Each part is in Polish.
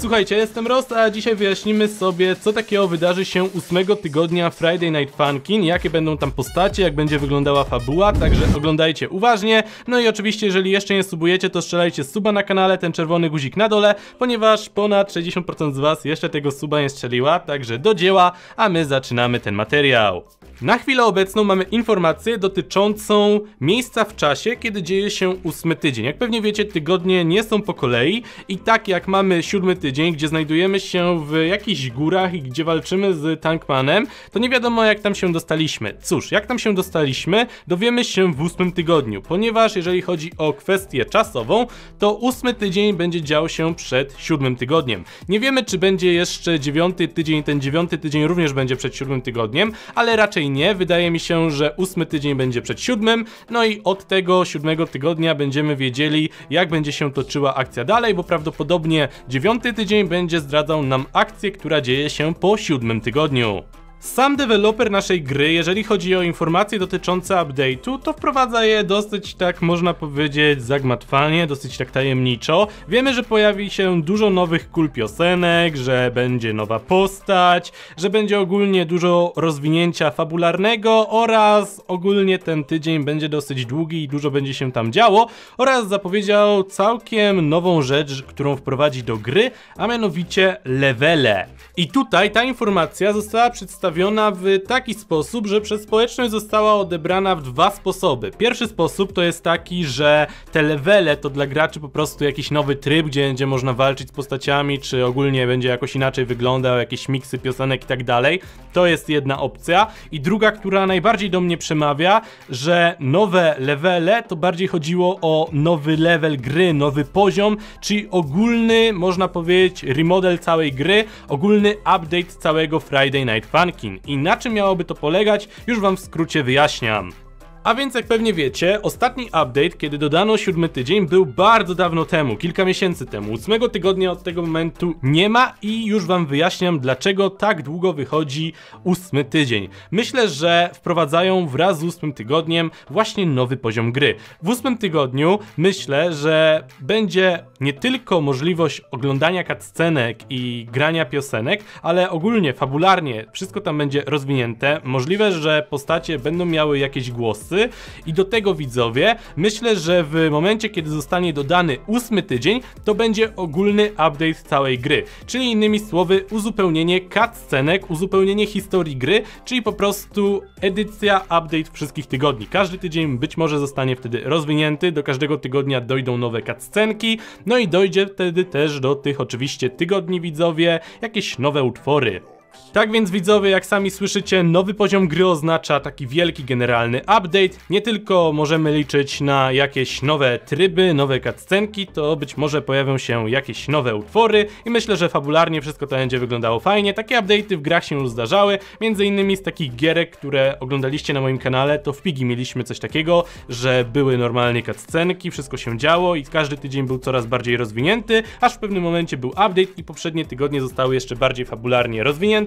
Słuchajcie, jestem Rost, a dzisiaj wyjaśnimy sobie, co takiego wydarzy się 8 tygodnia Friday Night Funkin, jakie będą tam postacie, jak będzie wyglądała fabuła, także oglądajcie uważnie. No i oczywiście, jeżeli jeszcze nie subujecie, to strzelajcie suba na kanale, ten czerwony guzik na dole, ponieważ ponad 60% z Was jeszcze tego suba nie strzeliła, także do dzieła, a my zaczynamy ten materiał. Na chwilę obecną mamy informację dotyczącą miejsca w czasie, kiedy dzieje się ósmy tydzień. Jak pewnie wiecie, tygodnie nie są po kolei i tak jak mamy siódmy tydzień, gdzie znajdujemy się w jakichś górach i gdzie walczymy z Tankmanem, to nie wiadomo jak tam się dostaliśmy. Cóż, jak tam się dostaliśmy, dowiemy się w ósmym tygodniu, ponieważ jeżeli chodzi o kwestię czasową, to ósmy tydzień będzie dział się przed siódmym tygodniem. Nie wiemy, czy będzie jeszcze dziewiąty tydzień, ten dziewiąty tydzień również będzie przed siódmym tygodniem, ale raczej nie. Wydaje mi się, że ósmy tydzień będzie przed siódmym, no i od tego siódmego tygodnia będziemy wiedzieli, jak będzie się toczyła akcja dalej, bo prawdopodobnie dziewiąty tydzień będzie zdradzał nam akcję, która dzieje się po siódmym tygodniu. Sam deweloper naszej gry, jeżeli chodzi o informacje dotyczące update'u, to wprowadza je dosyć tak, można powiedzieć, zagmatwanie, dosyć tak tajemniczo. Wiemy, że pojawi się dużo nowych kul piosenek, że będzie nowa postać, że będzie ogólnie dużo rozwinięcia fabularnego oraz ogólnie ten tydzień będzie dosyć długi i dużo będzie się tam działo oraz zapowiedział całkiem nową rzecz, którą wprowadzi do gry, a mianowicie levele. I tutaj ta informacja została przedstawiona przedstawiona w taki sposób, że przez społeczność została odebrana w dwa sposoby. Pierwszy sposób to jest taki, że te levele to dla graczy po prostu jakiś nowy tryb, gdzie będzie można walczyć z postaciami, czy ogólnie będzie jakoś inaczej wyglądał, jakieś miksy piosenek i tak dalej. To jest jedna opcja. I druga, która najbardziej do mnie przemawia, że nowe levele to bardziej chodziło o nowy level gry, nowy poziom, czyli ogólny, można powiedzieć, remodel całej gry, ogólny update całego Friday Night Funk skin i na czym miałoby to polegać, już Wam w skrócie wyjaśniam. A więc jak pewnie wiecie, ostatni update, kiedy dodano siódmy tydzień był bardzo dawno temu, kilka miesięcy temu. Ósmego tygodnia od tego momentu nie ma i już wam wyjaśniam dlaczego tak długo wychodzi ósmy tydzień. Myślę, że wprowadzają wraz z ósmym tygodniem właśnie nowy poziom gry. W ósmym tygodniu myślę, że będzie nie tylko możliwość oglądania cutscenek i grania piosenek, ale ogólnie, fabularnie, wszystko tam będzie rozwinięte. Możliwe, że postacie będą miały jakieś głosy i do tego widzowie, myślę, że w momencie, kiedy zostanie dodany ósmy tydzień, to będzie ogólny update całej gry, czyli innymi słowy uzupełnienie cutscenek, uzupełnienie historii gry, czyli po prostu edycja, update wszystkich tygodni. Każdy tydzień być może zostanie wtedy rozwinięty, do każdego tygodnia dojdą nowe cutscenki, no i dojdzie wtedy też do tych oczywiście tygodni widzowie, jakieś nowe utwory. Tak więc widzowie, jak sami słyszycie, nowy poziom gry oznacza taki wielki generalny update. Nie tylko możemy liczyć na jakieś nowe tryby, nowe cutscenki, to być może pojawią się jakieś nowe utwory i myślę, że fabularnie wszystko to będzie wyglądało fajnie. Takie update'y w grach się już zdarzały, między innymi z takich gierek, które oglądaliście na moim kanale, to w Pigi mieliśmy coś takiego, że były normalnie cutscenki, wszystko się działo i każdy tydzień był coraz bardziej rozwinięty, aż w pewnym momencie był update i poprzednie tygodnie zostały jeszcze bardziej fabularnie rozwinięte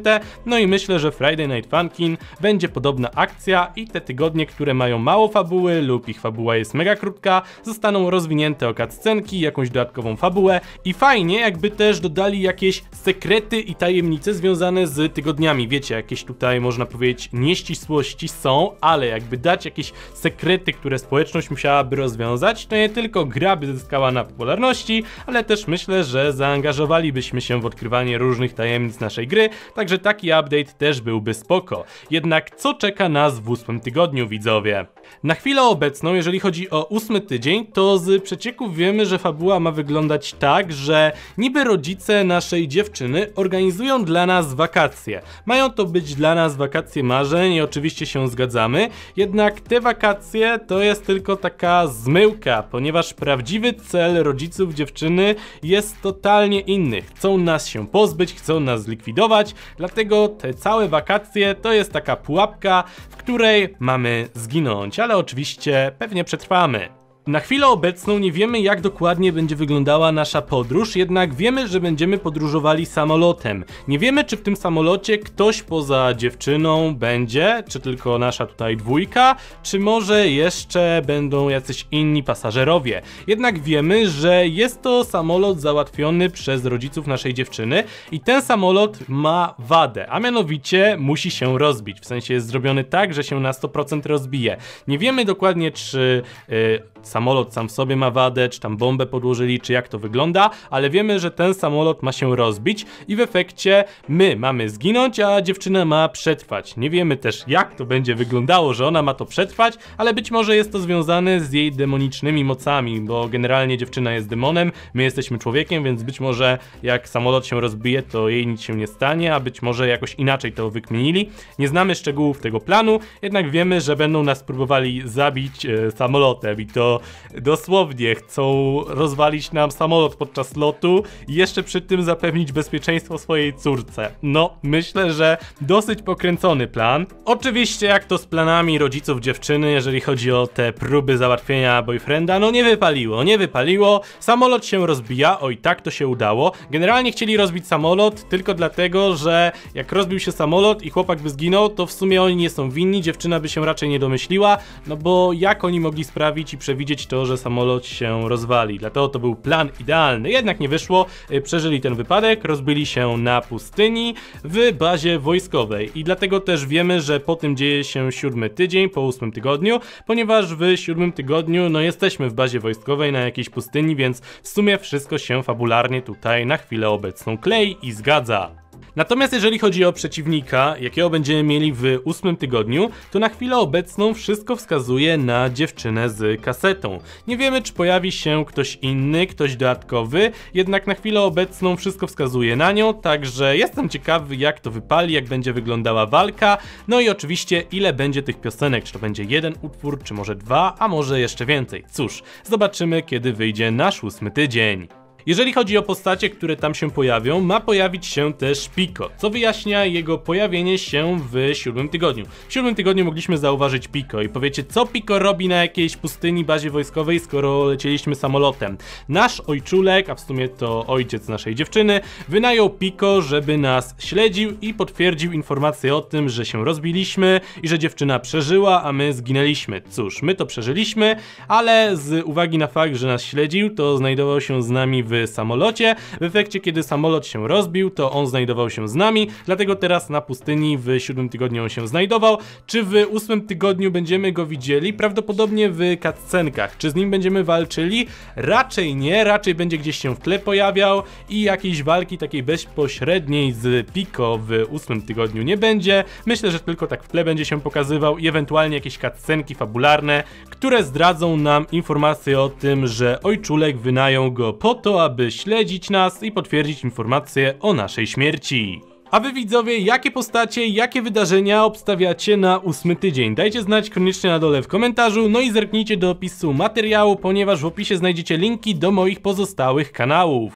no i myślę, że Friday Night Funkin będzie podobna akcja i te tygodnie, które mają mało fabuły lub ich fabuła jest mega krótka, zostaną rozwinięte o scenki, jakąś dodatkową fabułę i fajnie jakby też dodali jakieś sekrety i tajemnice związane z tygodniami. Wiecie, jakieś tutaj można powiedzieć nieścisłości są, ale jakby dać jakieś sekrety, które społeczność musiałaby rozwiązać, to nie tylko gra by zyskała na popularności, ale też myślę, że zaangażowalibyśmy się w odkrywanie różnych tajemnic naszej gry, tak także taki update też byłby spoko. Jednak co czeka nas w ósmym tygodniu, widzowie? Na chwilę obecną, jeżeli chodzi o ósmy tydzień, to z przecieków wiemy, że fabuła ma wyglądać tak, że niby rodzice naszej dziewczyny organizują dla nas wakacje. Mają to być dla nas wakacje marzeń i oczywiście się zgadzamy, jednak te wakacje to jest tylko taka zmyłka, ponieważ prawdziwy cel rodziców dziewczyny jest totalnie inny. Chcą nas się pozbyć, chcą nas zlikwidować, dlatego te całe wakacje to jest taka pułapka, w której mamy zginąć ale oczywiście pewnie przetrwamy. Na chwilę obecną nie wiemy jak dokładnie będzie wyglądała nasza podróż, jednak wiemy, że będziemy podróżowali samolotem. Nie wiemy czy w tym samolocie ktoś poza dziewczyną będzie, czy tylko nasza tutaj dwójka, czy może jeszcze będą jacyś inni pasażerowie. Jednak wiemy, że jest to samolot załatwiony przez rodziców naszej dziewczyny i ten samolot ma wadę, a mianowicie musi się rozbić, w sensie jest zrobiony tak, że się na 100% rozbije. Nie wiemy dokładnie czy... Yy, samolot sam w sobie ma wadę, czy tam bombę podłożyli, czy jak to wygląda, ale wiemy, że ten samolot ma się rozbić i w efekcie my mamy zginąć, a dziewczyna ma przetrwać. Nie wiemy też jak to będzie wyglądało, że ona ma to przetrwać, ale być może jest to związane z jej demonicznymi mocami, bo generalnie dziewczyna jest demonem, my jesteśmy człowiekiem, więc być może jak samolot się rozbije, to jej nic się nie stanie, a być może jakoś inaczej to wykmienili. Nie znamy szczegółów tego planu, jednak wiemy, że będą nas próbowali zabić e, samolotem i to Dosłownie chcą rozwalić nam samolot podczas lotu i jeszcze przy tym zapewnić bezpieczeństwo swojej córce. No, myślę, że dosyć pokręcony plan. Oczywiście jak to z planami rodziców dziewczyny, jeżeli chodzi o te próby załatwienia boyfrienda, no nie wypaliło, nie wypaliło. Samolot się rozbija, oj tak to się udało. Generalnie chcieli rozbić samolot tylko dlatego, że jak rozbił się samolot i chłopak by zginął, to w sumie oni nie są winni, dziewczyna by się raczej nie domyśliła, no bo jak oni mogli sprawić i przewidzieć przewidzieć to, że samolot się rozwali. Dlatego to był plan idealny. Jednak nie wyszło, y, przeżyli ten wypadek, rozbili się na pustyni w bazie wojskowej. I dlatego też wiemy, że po tym dzieje się siódmy tydzień, po ósmym tygodniu, ponieważ w siódmym tygodniu no jesteśmy w bazie wojskowej na jakiejś pustyni, więc w sumie wszystko się fabularnie tutaj na chwilę obecną klei i zgadza. Natomiast jeżeli chodzi o przeciwnika, jakiego będziemy mieli w ósmym tygodniu, to na chwilę obecną wszystko wskazuje na dziewczynę z kasetą. Nie wiemy, czy pojawi się ktoś inny, ktoś dodatkowy, jednak na chwilę obecną wszystko wskazuje na nią, także jestem ciekawy, jak to wypali, jak będzie wyglądała walka, no i oczywiście, ile będzie tych piosenek, czy to będzie jeden utwór, czy może dwa, a może jeszcze więcej. Cóż, zobaczymy, kiedy wyjdzie nasz ósmy tydzień. Jeżeli chodzi o postacie, które tam się pojawią, ma pojawić się też Pico, co wyjaśnia jego pojawienie się w siódmym tygodniu. W siódmym tygodniu mogliśmy zauważyć Pico i powiecie, co Pico robi na jakiejś pustyni bazie wojskowej, skoro lecieliśmy samolotem. Nasz ojczulek, a w sumie to ojciec naszej dziewczyny, wynajął Pico, żeby nas śledził i potwierdził informację o tym, że się rozbiliśmy i że dziewczyna przeżyła, a my zginęliśmy. Cóż, my to przeżyliśmy, ale z uwagi na fakt, że nas śledził, to znajdował się z nami w w samolocie. W efekcie, kiedy samolot się rozbił, to on znajdował się z nami, dlatego teraz na pustyni w siódmym tygodniu on się znajdował. Czy w ósmym tygodniu będziemy go widzieli? Prawdopodobnie w cutscenkach. Czy z nim będziemy walczyli? Raczej nie, raczej będzie gdzieś się w tle pojawiał i jakiejś walki takiej bezpośredniej z Pico w ósmym tygodniu nie będzie. Myślę, że tylko tak w tle będzie się pokazywał i ewentualnie jakieś cutscenki fabularne, które zdradzą nam informacje o tym, że ojczulek wynają go po to, aby śledzić nas i potwierdzić informacje o naszej śmierci. A wy widzowie, jakie postacie, jakie wydarzenia obstawiacie na ósmy tydzień? Dajcie znać koniecznie na dole w komentarzu, no i zerknijcie do opisu materiału, ponieważ w opisie znajdziecie linki do moich pozostałych kanałów.